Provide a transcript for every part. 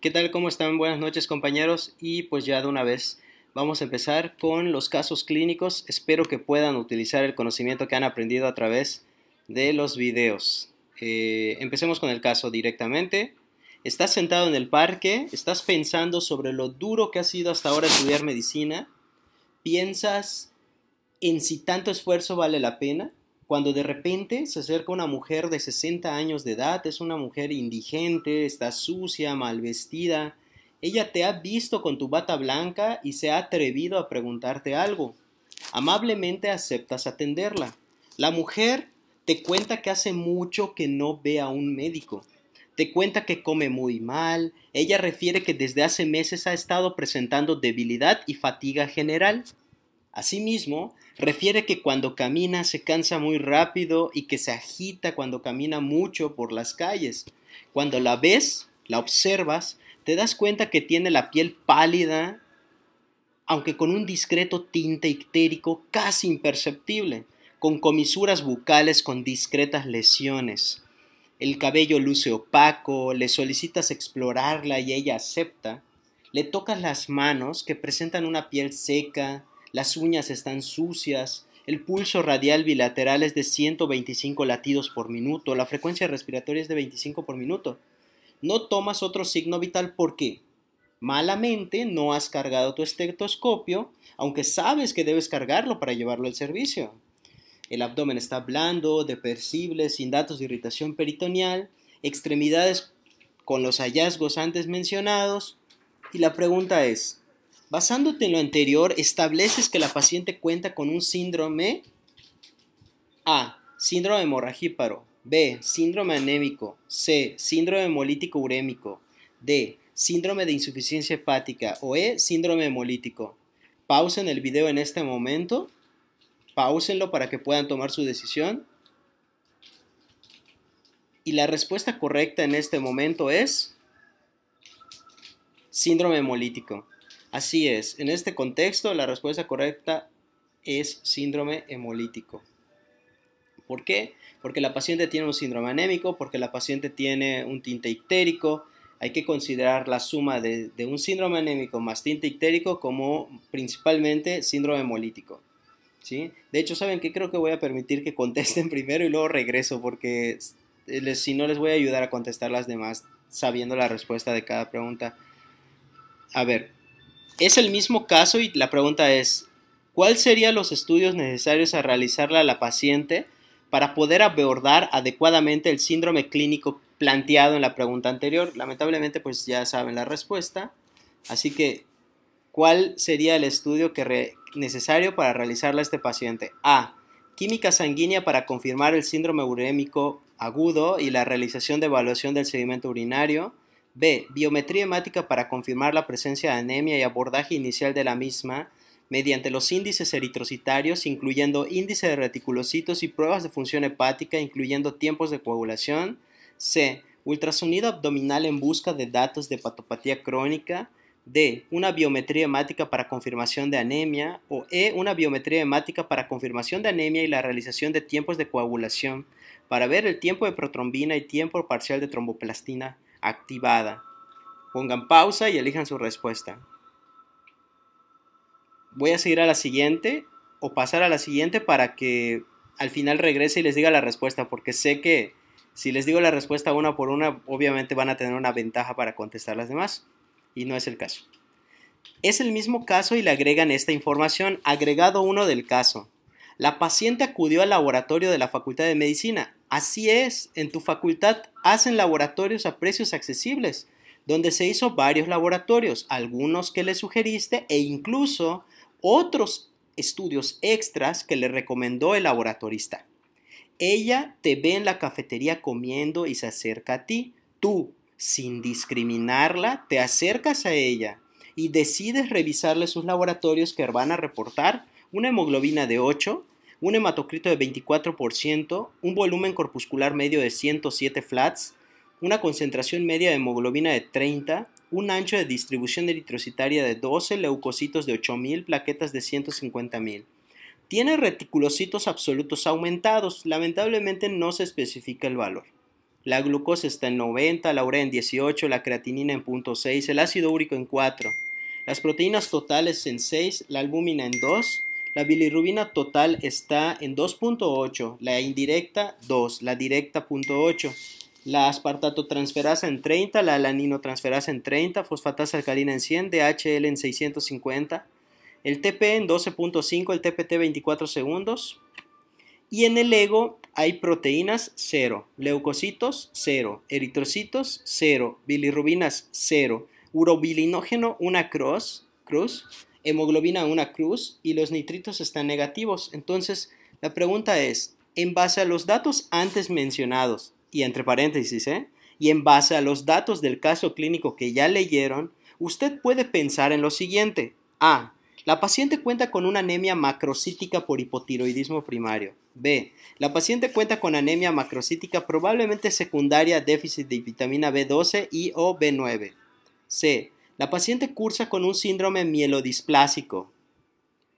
¿Qué tal? ¿Cómo están? Buenas noches compañeros y pues ya de una vez vamos a empezar con los casos clínicos. Espero que puedan utilizar el conocimiento que han aprendido a través de los videos. Eh, empecemos con el caso directamente. Estás sentado en el parque, estás pensando sobre lo duro que ha sido hasta ahora estudiar medicina, piensas en si tanto esfuerzo vale la pena cuando de repente se acerca una mujer de 60 años de edad, es una mujer indigente, está sucia, mal vestida, ella te ha visto con tu bata blanca y se ha atrevido a preguntarte algo. Amablemente aceptas atenderla. La mujer te cuenta que hace mucho que no ve a un médico. Te cuenta que come muy mal. Ella refiere que desde hace meses ha estado presentando debilidad y fatiga general. Asimismo, refiere que cuando camina se cansa muy rápido y que se agita cuando camina mucho por las calles. Cuando la ves, la observas, te das cuenta que tiene la piel pálida, aunque con un discreto tinte ictérico casi imperceptible, con comisuras bucales con discretas lesiones. El cabello luce opaco, le solicitas explorarla y ella acepta. Le tocas las manos que presentan una piel seca, las uñas están sucias, el pulso radial bilateral es de 125 latidos por minuto, la frecuencia respiratoria es de 25 por minuto. No tomas otro signo vital porque malamente no has cargado tu estetoscopio, aunque sabes que debes cargarlo para llevarlo al servicio. El abdomen está blando, depresible, sin datos de irritación peritoneal, extremidades con los hallazgos antes mencionados. Y la pregunta es, Basándote en lo anterior, estableces que la paciente cuenta con un síndrome A. Síndrome hemorragíparo. B. Síndrome anémico. C. Síndrome hemolítico urémico. D. Síndrome de insuficiencia hepática. O E. Síndrome hemolítico. Pausen el video en este momento. Pausenlo para que puedan tomar su decisión. Y la respuesta correcta en este momento es síndrome hemolítico. Así es, en este contexto la respuesta correcta es síndrome hemolítico. ¿Por qué? Porque la paciente tiene un síndrome anémico, porque la paciente tiene un tinte ictérico. Hay que considerar la suma de, un síndrome anémico más tinte ictérico como principalmente síndrome hemolítico. ¿sí? De hecho, ¿saben qué? Creo que voy a permitir que contesten primero y luego regreso porque eh, si no les voy a ayudar a contestar las demás sabiendo la respuesta de cada pregunta. A ver, es el mismo caso y la pregunta es, ¿cuál serían los estudios necesarios a realizarle a la paciente para poder abordar adecuadamente el síndrome clínico planteado en la pregunta anterior? Lamentablemente, pues ya saben la respuesta. Así que, ¿cuál sería el estudio que necesario para realizarle a este paciente? A. Química sanguínea para confirmar el síndrome urémico agudo y la realización de evaluación del sedimento urinario. B. Biometría hemática para confirmar la presencia de anemia y abordaje inicial de la misma mediante los índices eritrocitarios, incluyendo índice de reticulocitos y pruebas de función hepática, incluyendo tiempos de coagulación. C. Ultrasonido abdominal en busca de datos de patopatía crónica. D. Una biometría hemática para confirmación de anemia. O E. Una biometría hemática para confirmación de anemia y la realización de tiempos de coagulación para ver el tiempo de protrombina y tiempo parcial de tromboplastina activada. Pongan pausa y elijan su respuesta. Voy a seguir a la siguiente o pasar a la siguiente para que al final regrese y les diga la respuesta, porque sé que si les digo la respuesta una por una, obviamente van a tener una ventaja para contestar las demás, y no es el caso. Es el mismo caso y le agregan esta información, agregado uno del caso. La paciente acudió al laboratorio de la Facultad de Medicina. Así es, en tu facultad hacen laboratorios a precios accesibles, donde se hizo varios laboratorios, algunos que le sugeriste e incluso otros estudios extras que le recomendó el laboratorista. Ella te ve en la cafetería comiendo y se acerca a ti. Tú, sin discriminarla, te acercas a ella y decides revisarle sus laboratorios que van a reportar una hemoglobina de 8, un hematocrito de 24%, un volumen corpuscular medio de 107 flats, una concentración media de hemoglobina de 30, un ancho de distribución eritrocitaria de 12, leucocitos de 8000, plaquetas de 150000. Tiene reticulocitos absolutos aumentados, lamentablemente no se especifica el valor. La glucosa está en 90, la urea en 18, la creatinina en 0.6, el ácido úrico en 4, las proteínas totales en 6, la albúmina en 2, la bilirrubina total está en 2.8, la indirecta 2, la directa 0.8, la aspartatotransferasa en 30, la alaninotransferasa en 30, fosfatasa alcalina en 100, DHL en 650, el TP en 12.5, el TPT 24 segundos. Y en el ego hay proteínas 0, leucocitos 0, eritrocitos 0, bilirrubinas 0, urobilinógeno una cruz, cruz hemoglobina una cruz y los nitritos están negativos. Entonces, la pregunta es, en base a los datos antes mencionados, y entre paréntesis, ¿eh? y en base a los datos del caso clínico que ya leyeron, usted puede pensar en lo siguiente. A. La paciente cuenta con una anemia macrocítica por hipotiroidismo primario. B. La paciente cuenta con anemia macrocítica probablemente secundaria a déficit de vitamina B12 y o B9. C. La paciente cursa con un síndrome mielodisplásico.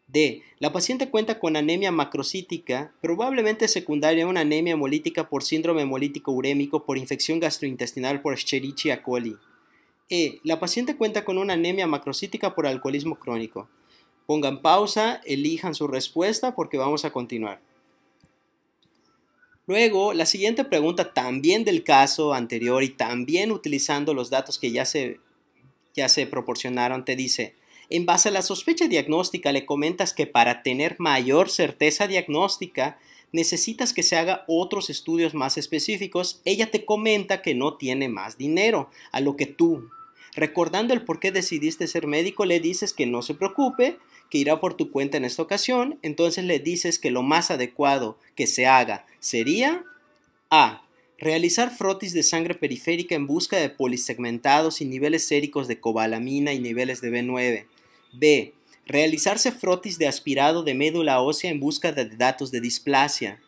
D. La paciente cuenta con anemia macrocítica, probablemente secundaria a una anemia hemolítica por síndrome hemolítico urémico por infección gastrointestinal por Escherichia coli. E. La paciente cuenta con una anemia macrocítica por alcoholismo crónico. Pongan pausa, elijan su respuesta porque vamos a continuar. Luego, la siguiente pregunta también del caso anterior y también utilizando los datos que ya se ya se proporcionaron te dice, en base a la sospecha diagnóstica le comentas que para tener mayor certeza diagnóstica necesitas que se haga otros estudios más específicos, ella te comenta que no tiene más dinero, a lo que tú, recordando el por qué decidiste ser médico, le dices que no se preocupe, que irá por tu cuenta en esta ocasión, entonces le dices que lo más adecuado que se haga sería A. Realizar frotis de sangre periférica en busca de polisegmentados y niveles séricos de cobalamina y niveles de B9. B. Realizarse frotis de aspirado de médula ósea en busca de datos de displasia.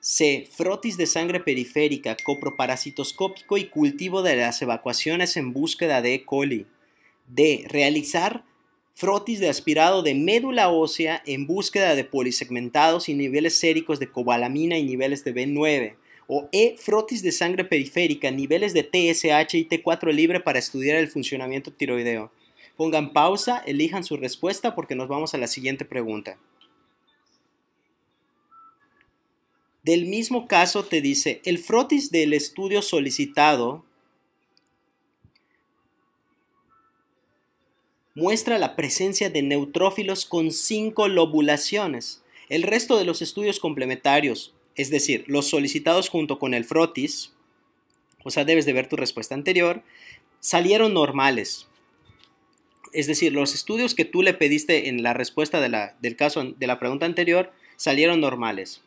C. Frotis de sangre periférica, coproparasitoscópico y cultivo de las evacuaciones en búsqueda de E. coli. D. Realizar frotis de aspirado de médula ósea en búsqueda de polisegmentados y niveles séricos de cobalamina y niveles de B9 o E-frotis de sangre periférica, niveles de TSH y T4 libre para estudiar el funcionamiento tiroideo. Pongan pausa, elijan su respuesta porque nos vamos a la siguiente pregunta. Del mismo caso te dice, el frotis del estudio solicitado muestra la presencia de neutrófilos con cinco lobulaciones. El resto de los estudios complementarios, es decir, los solicitados junto con el frotis, o sea, debes de ver tu respuesta anterior, salieron normales. Es decir, los estudios que tú le pediste en la respuesta de del caso de la pregunta anterior salieron normales.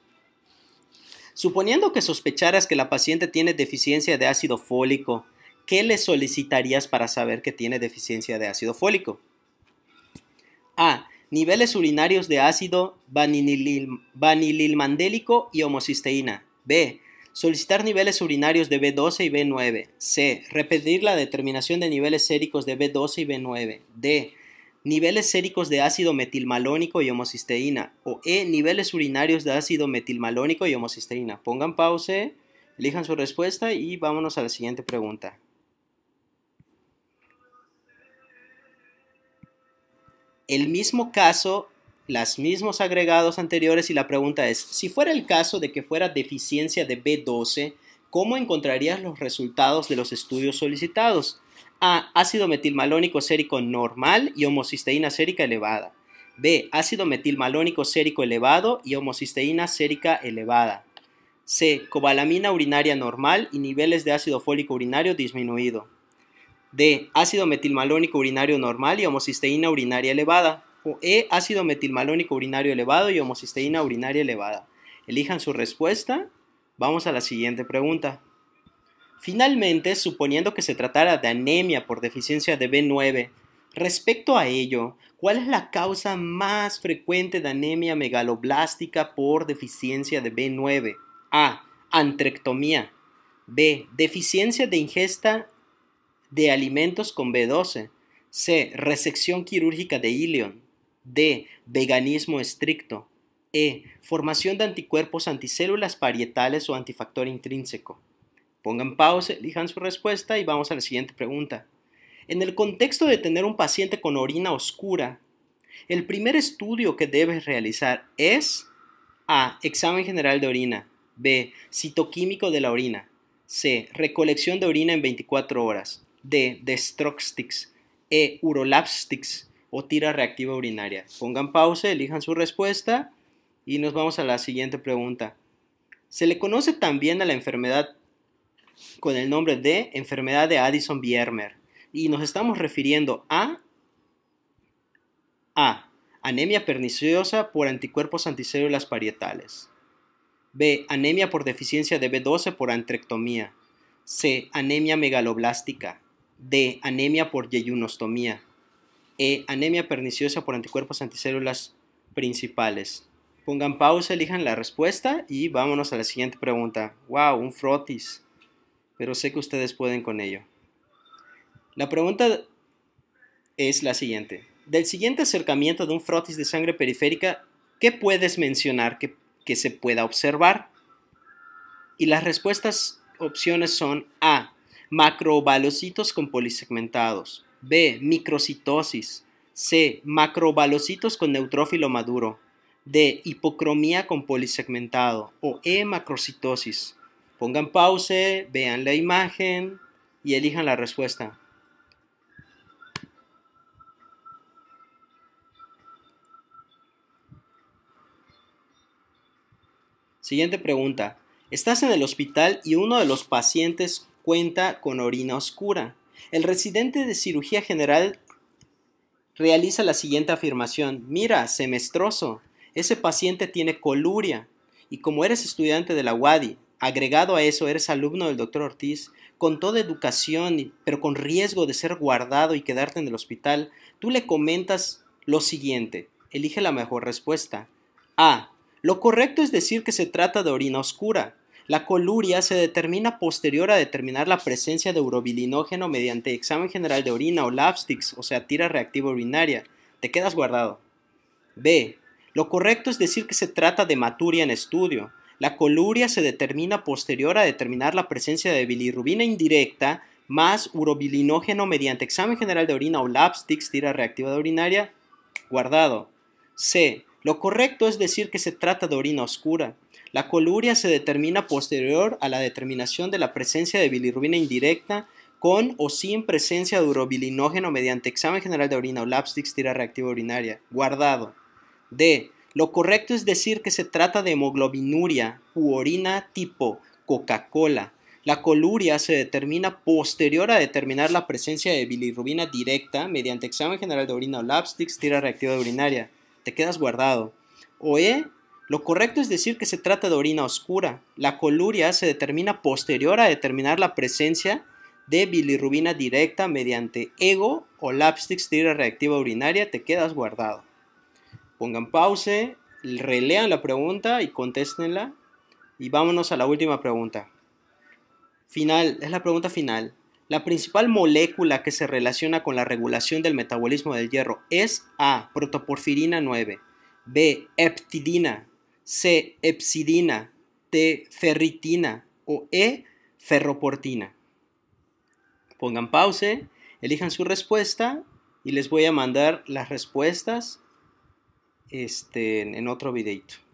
Suponiendo que sospecharas que la paciente tiene deficiencia de ácido fólico, ¿qué le solicitarías para saber que tiene deficiencia de ácido fólico? A. Niveles urinarios de ácido vanilil, vanililmandélico y homocisteína. B. Solicitar niveles urinarios de B12 y B9. C. Repetir la determinación de niveles séricos de B12 y B9. D. Niveles séricos de ácido metilmalónico y homocisteína. O E. Niveles urinarios de ácido metilmalónico y homocisteína. Pongan pause, elijan su respuesta y vámonos a la siguiente pregunta. el mismo caso, los mismos agregados anteriores y la pregunta es, si fuera el caso de que fuera deficiencia de B12, ¿cómo encontrarías los resultados de los estudios solicitados? A. Ácido metilmalónico sérico normal y homocisteína sérica elevada. B. Ácido metilmalónico sérico elevado y homocisteína sérica elevada. C. Cobalamina urinaria normal y niveles de ácido fólico urinario disminuido. D. Ácido metilmalónico urinario normal y homocisteína urinaria elevada. O E. Ácido metilmalónico urinario elevado y homocisteína urinaria elevada. Elijan su respuesta. Vamos a la siguiente pregunta. Finalmente, suponiendo que se tratara de anemia por deficiencia de B9, respecto a ello, ¿cuál es la causa más frecuente de anemia megaloblástica por deficiencia de B9? A. Antrectomía. B. Deficiencia de ingesta de alimentos con B12, C. Resección quirúrgica de ilion, D. Veganismo estricto, E. Formación de anticuerpos anticélulas parietales o antifactor intrínseco. Pongan pausa, elijan su respuesta y vamos a la siguiente pregunta. En el contexto de tener un paciente con orina oscura, el primer estudio que debes realizar es A. Examen general de orina. B. Citoquímico de la orina. C. Recolección de orina en 24 horas de, Destroxtix. e eh, Urolapstix o tira reactiva urinaria. Pongan pausa, elijan su respuesta y nos vamos a la siguiente pregunta. Se le conoce también a la enfermedad con el nombre de enfermedad de Addison-Biermer y nos estamos refiriendo a A. Anemia perniciosa por anticuerpos anticélulas parietales. B. Anemia por deficiencia de B12 por antrectomía. C. Anemia megaloblástica. D. Anemia por yeyunostomía. E. Eh, anemia perniciosa por anticuerpos anticélulas principales. Pongan pausa, elijan la respuesta y vámonos a la siguiente pregunta. ¡Wow! Un frotis. Pero sé que ustedes pueden con ello. La pregunta es la siguiente. Del siguiente acercamiento de un frotis de sangre periférica, ¿qué puedes mencionar que, que se pueda observar? Y las respuestas opciones son A macrobalocitos con polisegmentados. B. Microcitosis. C. Macrobalocitos con neutrófilo maduro. D. Hipocromía con polisegmentado. O E. Macrocitosis. Pongan pause, vean la imagen y elijan la respuesta. Siguiente pregunta. Estás en el hospital y uno de los pacientes cuenta con orina oscura. El residente de cirugía general realiza la siguiente afirmación. Mira, semestroso, ese paciente tiene coluria. Y como eres estudiante de la UADI, agregado a eso eres alumno del doctor Ortiz, con toda educación, pero con riesgo de ser guardado y quedarte en el hospital, tú le comentas lo siguiente. Elige la mejor respuesta. A. Lo correcto es decir que se trata de orina oscura. La coluria se determina posterior a determinar la presencia de urobilinógeno mediante examen general de orina o lápices o sea, tira reactiva urinaria. Te quedas guardado. B. Lo correcto es decir que se trata de maturia en estudio. La coluria se determina posterior a determinar la presencia de bilirrubina indirecta más urobilinógeno mediante examen general de orina o labstix, tira reactiva de urinaria, guardado. C. Lo correcto es decir que se trata de orina oscura. La coluria se determina posterior a la determinación de la presencia de bilirrubina indirecta con o sin presencia de urobilinógeno mediante examen general de orina o lapstix tira reactiva urinaria. Guardado. D. Lo correcto es decir que se trata de hemoglobinuria u orina tipo Coca-Cola. La coluria se determina posterior a determinar la presencia de bilirrubina directa mediante examen general de orina o lapstix tira reactiva urinaria te quedas guardado. O lo correcto es decir que se trata de orina oscura. La coluria se determina posterior a determinar la presencia de bilirrubina directa mediante ego o lapstix tira reactiva urinaria, te quedas guardado. Pongan pause, relean la pregunta y contéstenla. Y vámonos a la última pregunta. Final, es la pregunta final. La principal molécula que se relaciona con la regulación del metabolismo del hierro es A. Protoporfirina 9, B. Eptidina, C. Epsidina, T. Ferritina o E. Ferroportina. Pongan pause, elijan su respuesta y les voy a mandar las respuestas este, en otro videito.